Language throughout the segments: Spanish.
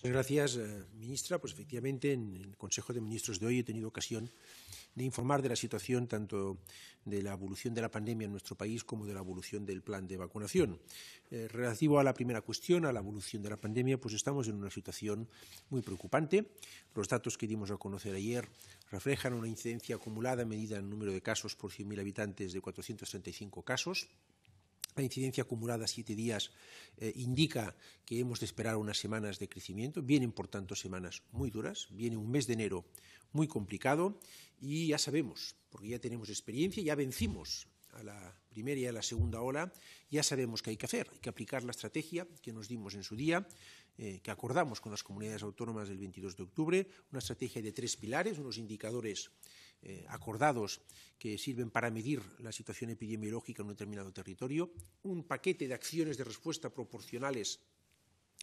Muchas gracias, eh, ministra. Pues efectivamente, en el Consejo de Ministros de hoy he tenido ocasión de informar de la situación tanto de la evolución de la pandemia en nuestro país como de la evolución del plan de vacunación. Eh, relativo a la primera cuestión, a la evolución de la pandemia, pues estamos en una situación muy preocupante. Los datos que dimos a conocer ayer reflejan una incidencia acumulada medida en número de casos por 100.000 habitantes de 435 casos la incidencia acumulada siete días eh, indica que hemos de esperar unas semanas de crecimiento. Vienen, por tanto, semanas muy duras. Viene un mes de enero muy complicado y ya sabemos, porque ya tenemos experiencia, ya vencimos a la primera y a la segunda ola, ya sabemos qué hay que hacer. Hay que aplicar la estrategia que nos dimos en su día, eh, que acordamos con las comunidades autónomas del 22 de octubre, una estrategia de tres pilares, unos indicadores eh, acordados que sirven para medir la situación epidemiológica en un determinado territorio, un paquete de acciones de respuesta proporcionales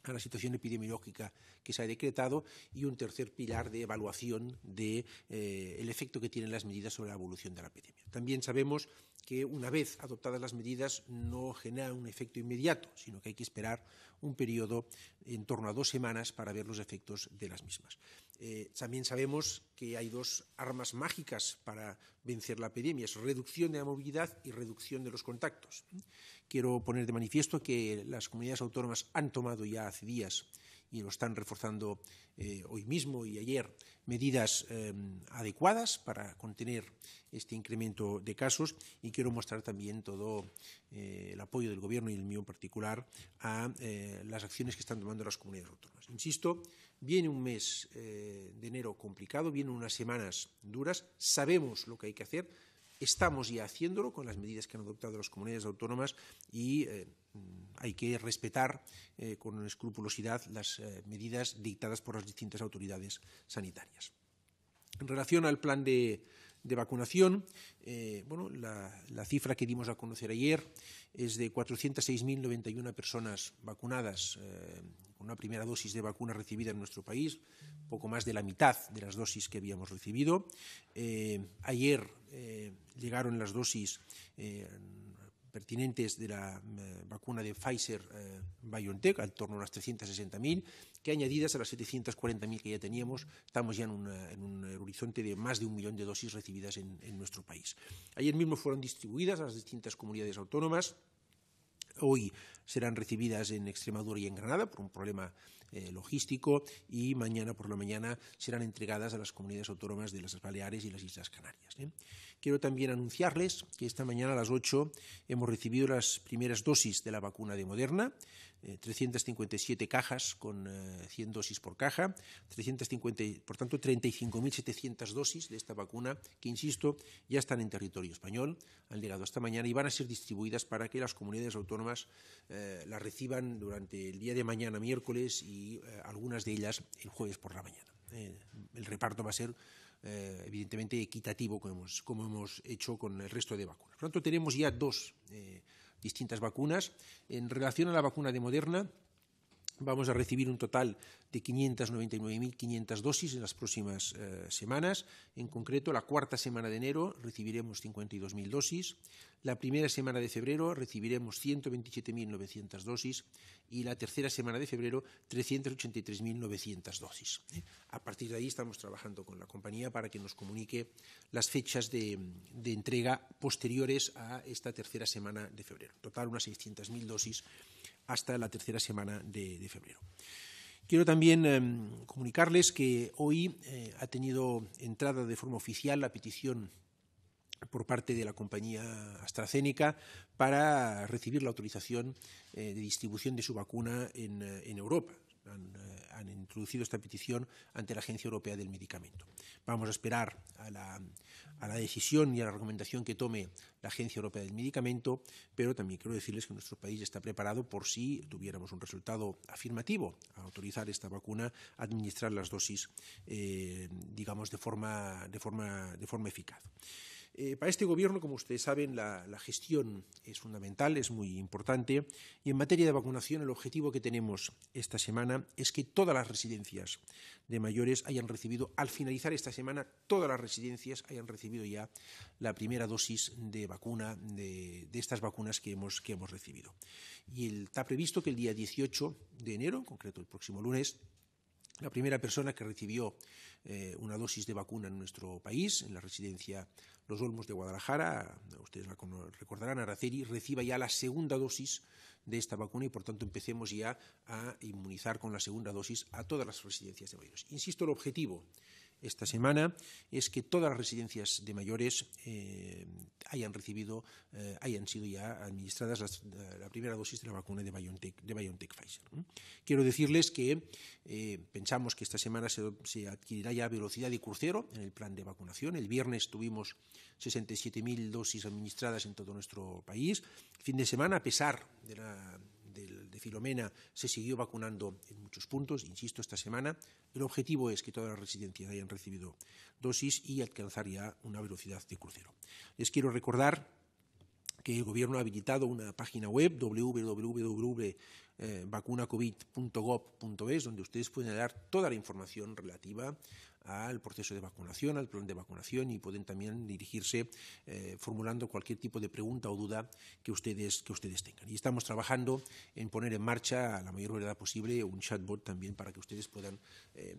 a la situación epidemiológica que se ha decretado y un tercer pilar de evaluación del eh, efecto que tienen las medidas sobre la evolución de la epidemia. También sabemos que una vez adoptadas las medidas no genera un efecto inmediato, sino que hay que esperar un periodo en torno a dos semanas para ver los efectos de las mismas. Eh, también sabemos que hay dos armas mágicas para vencer la epidemia, es reducción de la movilidad y reducción de los contactos. Quiero poner de manifiesto que las comunidades autónomas han tomado ya hace días y lo están reforzando eh, hoy mismo y ayer medidas em, adecuadas para contener este incremento de casos y quiero mostrar también todo eh, el apoyo del Gobierno y el mío en particular a eh, las acciones que están tomando las comunidades autónomas. Insisto, viene un mes de enero complicado, vienen unas semanas duras, sabemos lo que hay que hacer, estamos ya haciéndolo con las medidas que han adoptado las comunidades autónomas y eh, hay que respetar eh, con escrupulosidad las eh, medidas dictadas por las distintas autoridades sanitarias. En relación al plan de, vacunación, bueno, la, la, cifra que dimos a conocer ayer es de 406.091 personas vacunadas con una primera dosis de vacuna recibida en nuestro país, poco más de la mitad de las dosis que habíamos recibido. ayer eh, llegaron las dosis eh, pertinentes de la eh, vacuna de Pfizer BioNTech, al torno a las 360.000, que añadidas a las 740.000 que ya teníamos, estamos ya en, un horizonte de más de un millón de dosis recibidas en, en nuestro país. Ayer mismo fueron distribuidas a las distintas comunidades autónomas hoy serán recibidas en Extremadura y en Granada por un problema eh, logístico y mañana por la mañana serán entregadas a las comunidades autónomas de las Baleares y las Islas Canarias. ¿eh? Quiero también anunciarles que esta mañana a las 8 hemos recibido las primeras dosis de la vacuna de Moderna. 357 eh, cajas con 100 eh, dosis por caja, 350, por tanto 35.700 dosis de esta vacuna que, insisto, ya están en territorio español, han llegado esta mañana y van a ser distribuidas para que las comunidades autónomas eh, las reciban durante el día de mañana, miércoles, y algunas de ellas el jueves por la mañana. el reparto va a ser evidentemente equitativo como hemos, hecho con el resto de vacunas. Por tanto, tenemos ya dos distintas vacunas. En relación a la vacuna de Moderna, Vamos a recibir un total de 599.500 dosis en las próximas eh, semanas. En concreto, la cuarta semana de enero recibiremos 52.000 dosis, la primera semana de febrero recibiremos 127.900 dosis y la tercera semana de febrero 383.900 dosis. ¿eh? A partir de ahí estamos trabajando con la compañía para que nos comunique las fechas de, de entrega posteriores a esta tercera semana de febrero. total, unas 600.000 dosis hasta la tercera semana de, febrero. Quiero también em, comunicarles que hoy eh, ha tenido entrada de forma oficial la petición por parte de la compañía AstraZeneca para recibir la autorización eh, de distribución de su vacuna en, eh, Europa. han, introducido esta petición ante la Agencia Europea del Medicamento. Vamos a esperar a la a la decisión y a la recomendación que tome la Agencia Europea del Medicamento, pero también quiero decirles que nuestro país está preparado por si tuviéramos un resultado afirmativo a autorizar esta vacuna, a administrar las dosis, eh, digamos, de forma, de forma, de forma eficaz. Eh, para este gobierno, como ustedes saben, la, gestión es fundamental, es muy importante y en materia de vacunación el objetivo que tenemos esta semana es que todas las residencias de mayores hayan recibido, al finalizar esta semana, todas las residencias hayan recibido ya la primera dosis de vacuna, de, estas vacunas que hemos, recibido. Y está previsto que el día 18 de enero, en concreto el próximo lunes, la primera persona que recibió eh, una dosis de vacuna en nuestro país, en la residencia Los Olmos de Guadalajara, ustedes la recordarán, Araceli, reciba ya la segunda dosis de esta vacuna y por tanto empecemos ya a inmunizar con la segunda dosis a todas las residencias de mayores. Insisto, el objetivo esta semana es que todas las residencias de mayores eh, hayan recibido, eh, hayan sido ya administradas la primera dosis de la vacuna de BioNTech, Pfizer. Quiero decirles que eh, pensamos que esta semana se, se, adquirirá ya velocidad de crucero en el plan de vacunación. El viernes tuvimos 67.000 dosis administradas en todo nuestro país. fin de semana, a pesar de la de, Filomena se siguió vacunando en muchos puntos, insisto, esta semana. El objetivo es que todas las residencias hayan recibido dosis y alcanzar ya una velocidad de crucero. Les quiero recordar que el gobierno ha habilitado una página web www.vacunacovid.gov.es eh, donde ustedes pueden dar toda la información relativa al proceso de vacunación, al plan de vacunación y pueden también dirigirse eh, formulando cualquier tipo de pregunta o duda que ustedes, que ustedes tengan. Y estamos trabajando en poner en marcha a la mayor brevedad posible un chatbot también para que ustedes puedan, eh,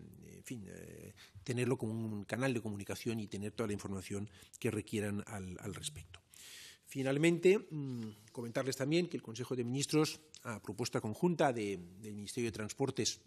tenerlo como un canal de comunicación y tener toda la información que requieran al respecto. Finalmente, mm, comentarles también que el Consejo de Ministros, a propuesta conjunta del Ministerio de Transportes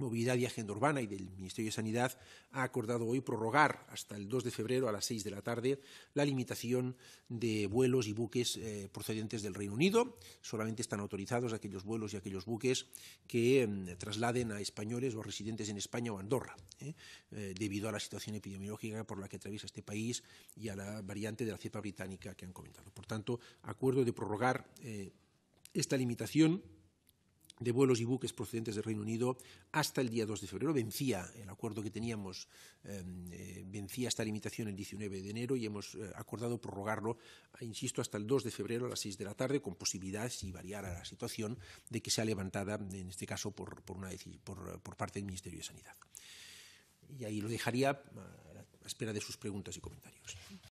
Movilidad y Agenda Urbana y del Ministerio de Sanidad ha acordado hoy prorrogar hasta el 2 de febrero a las 6 de la tarde la limitación de vuelos y buques eh, procedentes del Reino Unido. Solamente están autorizados aquellos vuelos y aquellos buques que em, trasladen a españoles o residentes en España o Andorra, ¿eh? Eh, debido a la situación epidemiológica por la que atraviesa este país y a la variante de la cepa británica que han comentado. Por tanto, acuerdo de prorrogar esta limitación de vuelos y buques procedentes del Reino Unido hasta el día 2 de febrero. Vencía el acuerdo que teníamos, em, eh, vencía esta limitación el 19 de enero y hemos eh, acordado prorrogarlo, eh, insisto, hasta el 2 de febrero a las 6 de la tarde, con posibilidad, si variara la situación, de que sea levantada, en este caso, por, por parte del Ministerio de Sanidad. Y ahí lo dejaría a la espera de sus preguntas y comentarios.